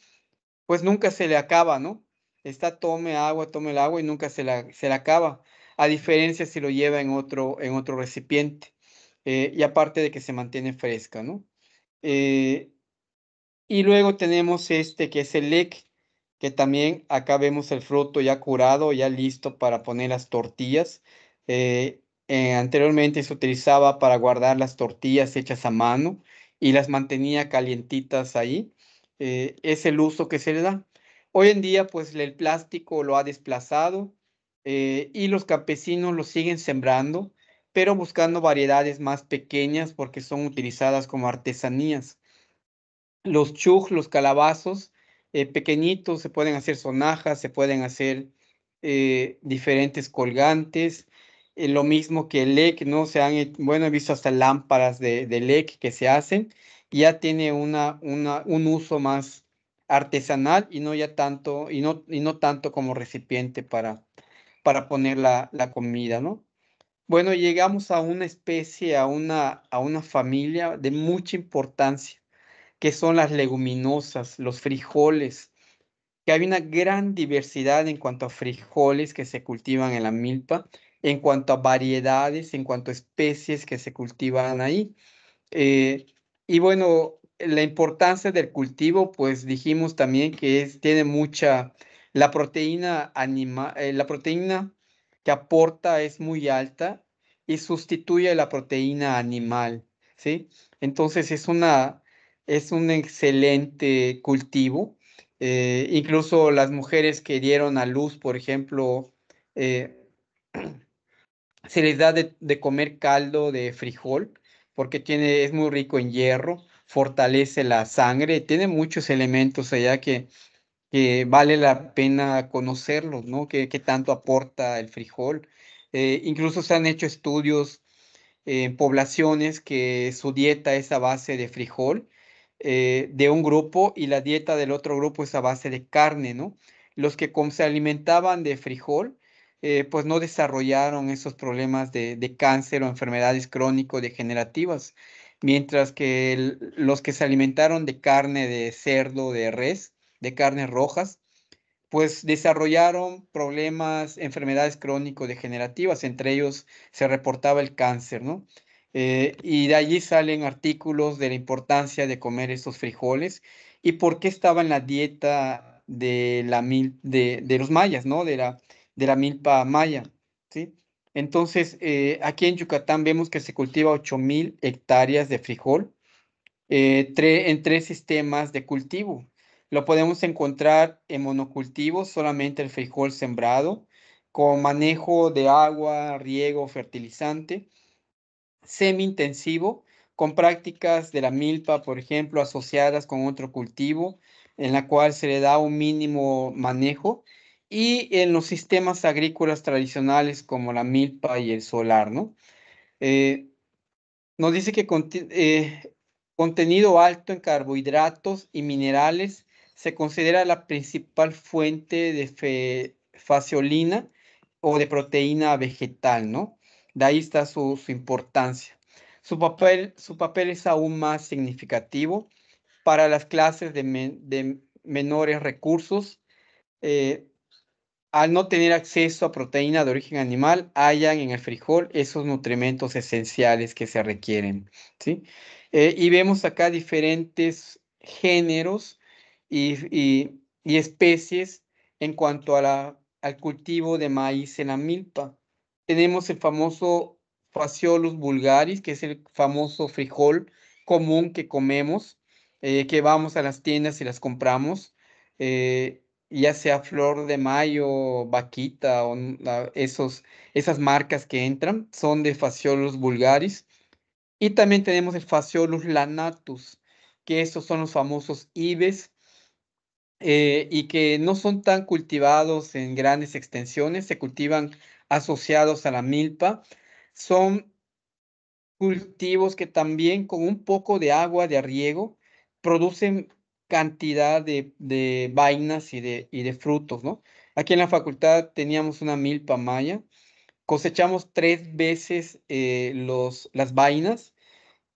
[SPEAKER 1] pues nunca se le acaba, ¿no? Está tome agua, tome el agua y nunca se la, se la acaba, a diferencia si lo lleva en otro, en otro recipiente. Eh, y aparte de que se mantiene fresca, ¿no? Eh, y luego tenemos este que es el lec, que también acá vemos el fruto ya curado, ya listo para poner las tortillas. Eh, eh, anteriormente se utilizaba para guardar las tortillas hechas a mano y las mantenía calientitas ahí. Eh, es el uso que se le da. Hoy en día, pues el plástico lo ha desplazado eh, y los campesinos lo siguen sembrando, pero buscando variedades más pequeñas porque son utilizadas como artesanías. Los chuj, los calabazos, pequeñitos, se pueden hacer sonajas, se pueden hacer diferentes colgantes, eh, lo mismo que el LEC, ¿no? Se han, bueno, he visto hasta lámparas de, de LEC que se hacen, ya tiene un uso más artesanal y no ya tanto, y no, tanto como recipiente para, para poner la, comida, ¿no? Bueno, llegamos a una especie, a a una familia de mucha importancia, que son las leguminosas, los frijoles, que hay una gran diversidad en cuanto a frijoles que se cultivan en la milpa en cuanto a variedades, en cuanto a especies que se cultivan ahí. Eh, y bueno, la importancia del cultivo, pues dijimos también que es, tiene mucha, la proteína animal eh, la proteína que aporta es muy alta y sustituye la proteína animal, ¿sí? Entonces es una, es un excelente cultivo. Eh, incluso las mujeres que dieron a luz, por ejemplo, se les da de, comer caldo de frijol porque tiene, es muy rico en hierro, fortalece la sangre, tiene muchos elementos allá que, vale la pena conocerlos, ¿no? ¿Qué, tanto aporta el frijol? Eh, incluso se han hecho estudios en poblaciones que su dieta es a base de frijol eh, de un grupo y la dieta del otro grupo es a base de carne, ¿no? Los que se alimentaban de frijol eh, pues no desarrollaron esos problemas de, cáncer o enfermedades crónico-degenerativas, mientras que los que se alimentaron de carne de cerdo, de res, de carnes rojas, pues desarrollaron problemas, enfermedades crónico-degenerativas, entre ellos se reportaba el cáncer, ¿no? Eh, y de allí salen artículos de la importancia de comer estos frijoles y por qué estaba en la dieta de, la, de, de los mayas, ¿no? De la, de la milpa maya, Entonces, eh, aquí en Yucatán vemos que se cultiva 8.000 hectáreas de frijol eh, en tres sistemas de cultivo. Lo podemos encontrar en monocultivo, solamente el frijol sembrado, con manejo de agua, riego, fertilizante, semi-intensivo, con prácticas de la milpa, por ejemplo, asociadas con otro cultivo, en la cual se le da un mínimo manejo y en los sistemas agrícolas tradicionales como la milpa y el solar, ¿no? Eh, nos dice que eh, contenido alto en carbohidratos y minerales se considera la principal fuente de faciolina o de proteína vegetal, ¿no? De ahí está su, importancia. Su papel, su papel, es aún más significativo para las clases de, menores recursos, eh, al no tener acceso a proteína de origen animal, hayan en el frijol esos nutrimentos esenciales que se requieren. ¿sí? Eh, y vemos acá diferentes géneros y, especies en cuanto a la, al cultivo de maíz en la milpa. Tenemos el famoso Faciolus vulgaris, que es el famoso frijol común que comemos, eh, que vamos a las tiendas y las compramos. Eh, ya sea Flor de Mayo, Vaquita o esos, esas marcas que entran, son de Faciolus vulgaris. Y también tenemos el Faciolus lanatus, que estos son los famosos ibes eh, y que no son tan cultivados en grandes extensiones, se cultivan asociados a la milpa. Son cultivos que también con un poco de agua de arriego producen cantidad de, vainas y de, frutos, ¿no? Aquí en la facultad teníamos una milpa maya, cosechamos tres veces eh, los, las vainas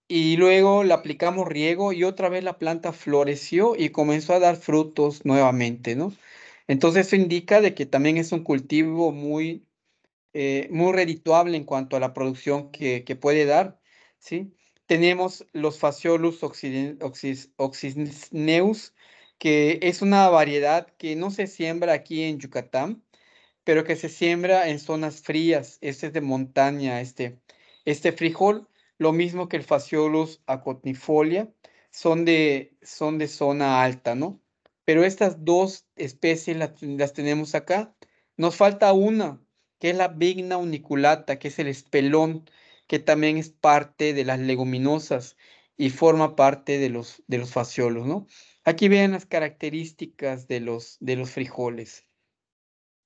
[SPEAKER 1] y luego la aplicamos riego y otra vez la planta floreció y comenzó a dar frutos nuevamente, ¿no? Entonces eso indica de que también es un cultivo muy, eh, muy redituable en cuanto a la producción que, que puede dar, ¿sí? Tenemos los faciolus oxisneus, que es una variedad que no se siembra aquí en Yucatán, pero que se siembra en zonas frías. Este es de montaña, este, este frijol, lo mismo que el faciolus acotnifolia, son de, son de zona alta, ¿no? Pero estas dos especies las, las tenemos acá. Nos falta una, que es la Vigna uniculata, que es el espelón que también es parte de las leguminosas y forma parte de los, de los fasciolos, ¿no? Aquí vean las características de los, de los frijoles.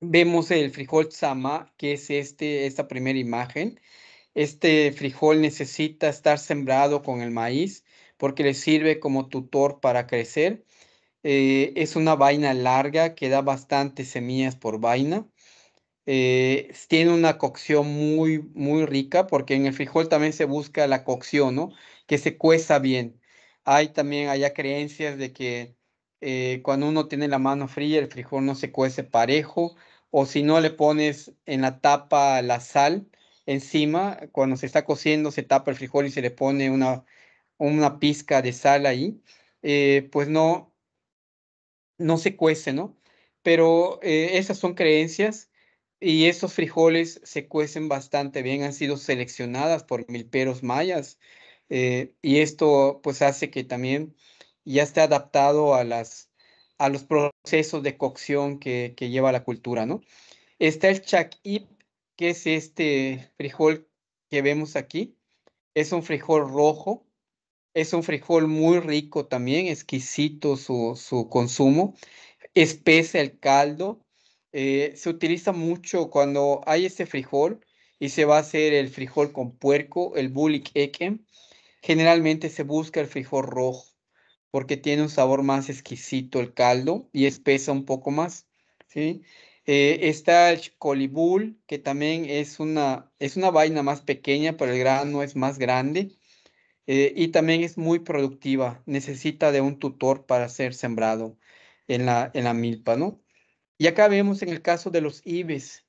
[SPEAKER 1] Vemos el frijol sama, que es este, esta primera imagen. Este frijol necesita estar sembrado con el maíz porque le sirve como tutor para crecer. Eh, es una vaina larga que da bastantes semillas por vaina. Eh, tiene una cocción muy, muy rica, porque en el frijol también se busca la cocción, ¿no? Que se cueza bien. Hay también allá creencias de que eh, cuando uno tiene la mano fría, el frijol no se cuece parejo, o si no le pones en la tapa la sal encima, cuando se está cociendo se tapa el frijol y se le pone una, una pizca de sal ahí, eh, pues no, no se cuece, ¿no? Pero esas son creencias y estos frijoles se cuecen bastante bien, han sido seleccionadas por milperos mayas. Eh, y esto pues hace que también ya esté adaptado a, las, a los procesos de cocción que, lleva la cultura, ¿no? Está el chakip, que es este frijol que vemos aquí. Es un frijol rojo, es un frijol muy rico también, exquisito su, su consumo, espesa el caldo eh, se utiliza mucho cuando hay este frijol y se va a hacer el frijol con puerco, el bulik ekem. Generalmente se busca el frijol rojo porque tiene un sabor más exquisito el caldo y espesa un poco más, ¿sí? Eh, está el colibul, que también es una, es una vaina más pequeña, pero el grano es más grande. Eh, y también es muy productiva, necesita de un tutor para ser sembrado en la, en la milpa, ¿no? Y acá vemos en el caso de los ibes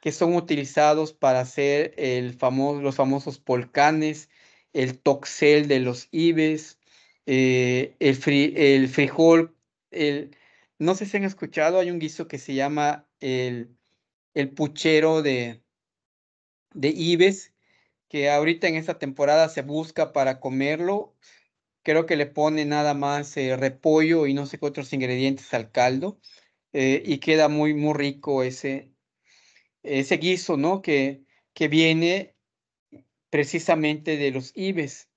[SPEAKER 1] que son utilizados para hacer el famoso, los famosos polcanes, el toxel de los ibes eh, el, frijol, no sé si han escuchado, hay un guiso que se llama el, el puchero de, de ibes que ahorita en esta temporada se busca para comerlo. Creo que le pone nada más eh, repollo y no sé qué otros ingredientes al caldo. Eh, y queda muy, muy rico ese, ese guiso, ¿no? Que, que viene precisamente de los ibes.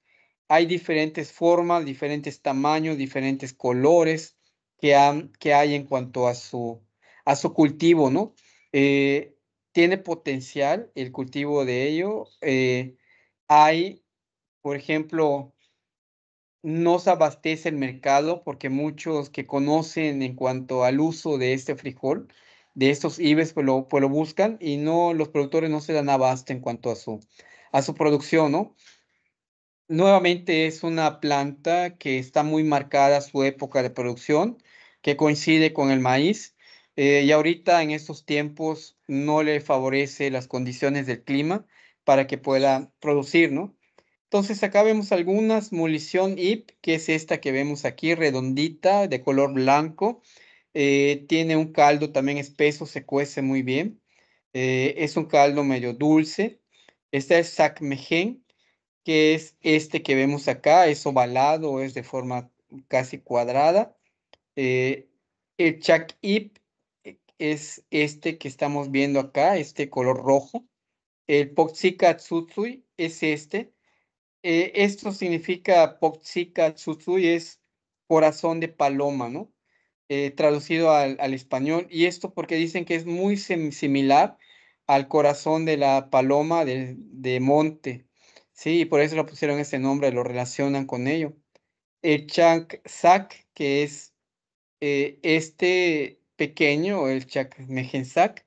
[SPEAKER 1] Hay diferentes formas, diferentes tamaños, diferentes colores que, han, que hay en cuanto a su, a su cultivo, ¿no? Eh, tiene potencial el cultivo de ello. Eh, hay, por ejemplo, no se abastece el mercado porque muchos que conocen en cuanto al uso de este frijol, de estos IBES, pues, pues lo, buscan y no, los productores no se dan abasto en cuanto a su, a su producción, ¿no? Nuevamente es una planta que está muy marcada su época de producción, que coincide con el maíz. Eh, y ahorita en estos tiempos no le favorece las condiciones del clima para que pueda producir, ¿no? Entonces acá vemos algunas, mulición IP, que es esta que vemos aquí, redondita, de color blanco. Eh, tiene un caldo también espeso, se cuece muy bien. Eh, es un caldo medio dulce. Esta es sacmején, que es este que vemos acá, es ovalado, es de forma casi cuadrada. Eh, el chak ip es este que estamos viendo acá, este color rojo. El poxica tsutsui es este, eh, esto significa Poxica Tsutsui, es corazón de paloma, ¿no? Eh, traducido al, español. Y esto porque dicen que es muy similar al corazón de la paloma de, monte, ¿sí? Y por eso lo pusieron ese nombre, lo relacionan con ello. El Chak sac que es eh, este pequeño, el Chak Sac.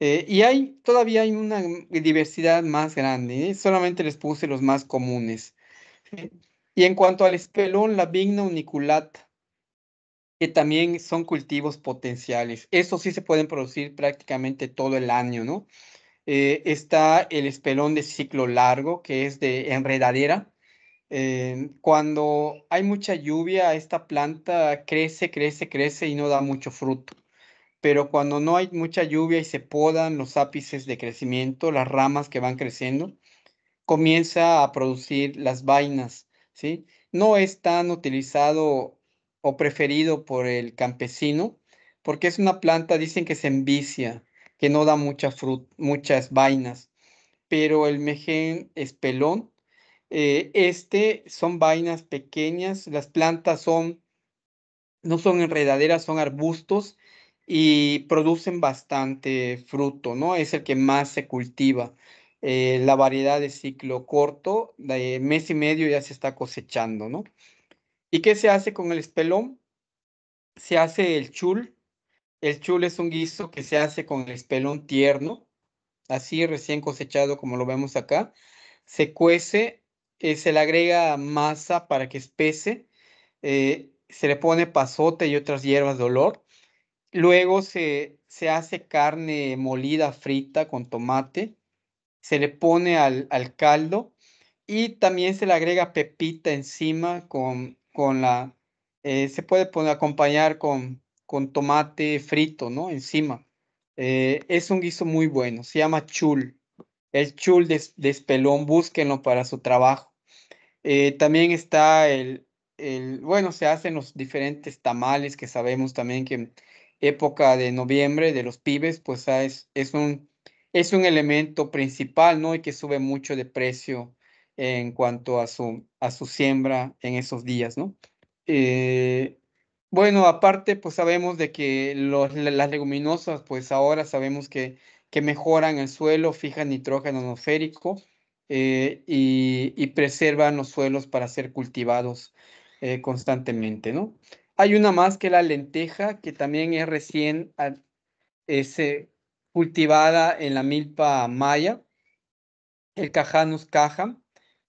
[SPEAKER 1] Eh, y hay, todavía hay una diversidad más grande, ¿eh? solamente les puse los más comunes. Y en cuanto al espelón, la vigna uniculata, que también son cultivos potenciales. Estos sí se pueden producir prácticamente todo el año, ¿no? Eh, está el espelón de ciclo largo, que es de enredadera. cuando hay mucha lluvia, esta planta crece, crece, crece y no da mucho fruto pero cuando no hay mucha lluvia y se podan los ápices de crecimiento, las ramas que van creciendo, comienza a producir las vainas, ¿sí? No es tan utilizado o preferido por el campesino porque es una planta, dicen que se envicia, que no da muchas vainas, pero el mején espelón, eh, este son vainas pequeñas, las plantas son, no son enredaderas, son arbustos y producen bastante fruto, ¿no? Es el que más se cultiva. Eh, la variedad de ciclo corto, de mes y medio ya se está cosechando, ¿no? ¿Y qué se hace con el espelón? Se hace el chul. El chul es un guiso que se hace con el espelón tierno, así recién cosechado como lo vemos acá. Se cuece, eh, se le agrega masa para que espese, eh, se le pone pasote y otras hierbas de olor Luego se, hace carne molida, frita con tomate, se le pone al, caldo y también se le agrega pepita encima con, con la, eh, se puede poner, acompañar con, tomate frito, ¿no? Encima. Eh, es un guiso muy bueno, se llama chul. El chul de, espelón, búsquenlo para su trabajo. Eh, también está el, el, bueno, se hacen los diferentes tamales que sabemos también que época de noviembre de los pibes, pues ah, es, un, es un elemento principal, ¿no? Y que sube mucho de precio en cuanto a su, a su siembra en esos días, ¿no? Eh, bueno, aparte, pues sabemos de que las leguminosas, pues ahora sabemos que, que mejoran el suelo, fijan nitrógeno atmosférico eh, y, preservan los suelos para ser cultivados eh, constantemente, ¿no? Hay una más que la lenteja, que también es recién ah, eh, cultivada en la milpa maya, el cajanus caja.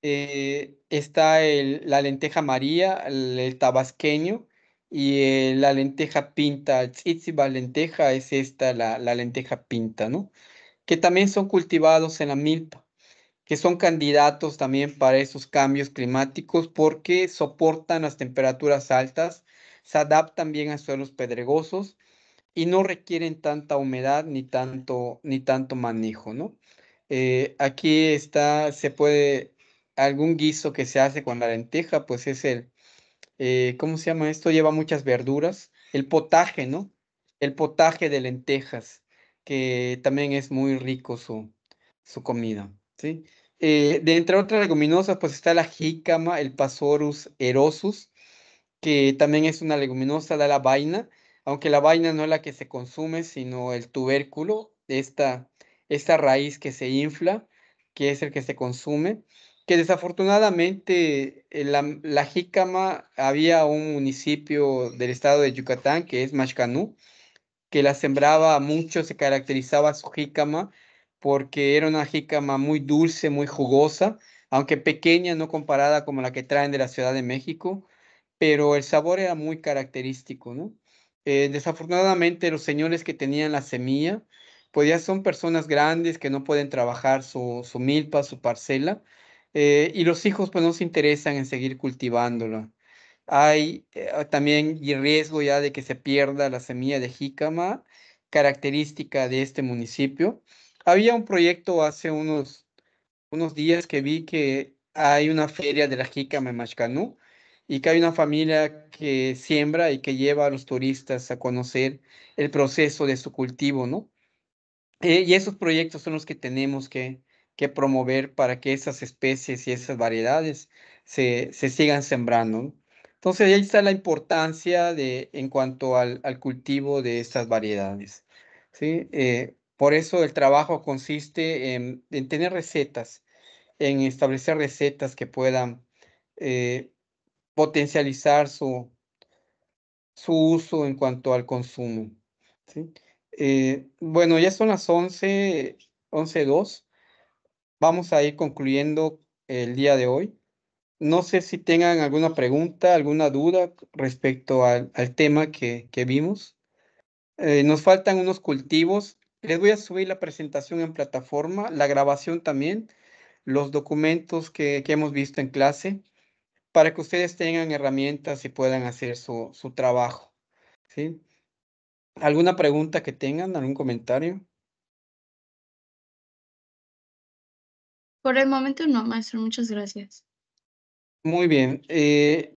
[SPEAKER 1] Eh, está la lenteja maría, el, tabasqueño, y eh, la lenteja pinta, la lenteja es esta, la, la, lenteja pinta, ¿no? Que también son cultivados en la milpa, que son candidatos también para esos cambios climáticos porque soportan las temperaturas altas se adaptan bien a suelos pedregosos y no requieren tanta humedad ni tanto, ni tanto manejo, ¿no? Eh, aquí está, se puede, algún guiso que se hace con la lenteja, pues es el, eh, ¿cómo se llama esto? Lleva muchas verduras, el potaje, ¿no? El potaje de lentejas, que también es muy rico su, su comida, ¿sí? Eh, de entre otras leguminosas, pues está la jícama, el Pasorus erosus, que también es una leguminosa, da la vaina, aunque la vaina no es la que se consume, sino el tubérculo, esta, esta raíz que se infla, que es el que se consume, que desafortunadamente eh, la, la jícama, había un municipio del estado de Yucatán, que es Mashcanú, que la sembraba mucho, se caracterizaba su jícama, porque era una jícama muy dulce, muy jugosa, aunque pequeña, no comparada con la que traen de la Ciudad de México, pero el sabor era muy característico, ¿no? Eh, desafortunadamente los señores que tenían la semilla, pues ya son personas grandes que no pueden trabajar su, milpa, su parcela, eh, y los hijos pues no se interesan en seguir cultivándola. Hay eh, ah, también riesgo ya de que se pierda la semilla de jícama, característica de este municipio. Había un proyecto hace unos, unos días que vi que hay una feria de la jícama en Machcanú, y que hay una familia que siembra y que lleva a los turistas a conocer el proceso de su cultivo, ¿no? Eh, y esos proyectos son los que tenemos que, promover para que esas especies y esas variedades se, sigan sembrando. Entonces ahí está la importancia de, en cuanto al, cultivo de estas variedades. ¿sí? Eh, por eso el trabajo consiste en, tener recetas, en establecer recetas que puedan eh, potencializar su, su uso en cuanto al consumo. Eh, bueno, ya son las 11, 11.02. Vamos a ir concluyendo el día de hoy. No sé si tengan alguna pregunta, alguna duda respecto al, tema que, vimos. Eh, nos faltan unos cultivos. Les voy a subir la presentación en plataforma, la grabación también, los documentos que, que hemos visto en clase para que ustedes tengan herramientas y puedan hacer su, su trabajo. ¿sí? ¿Alguna pregunta que tengan? ¿Algún comentario? Por el momento no, maestro. Muchas gracias. Muy bien. Eh,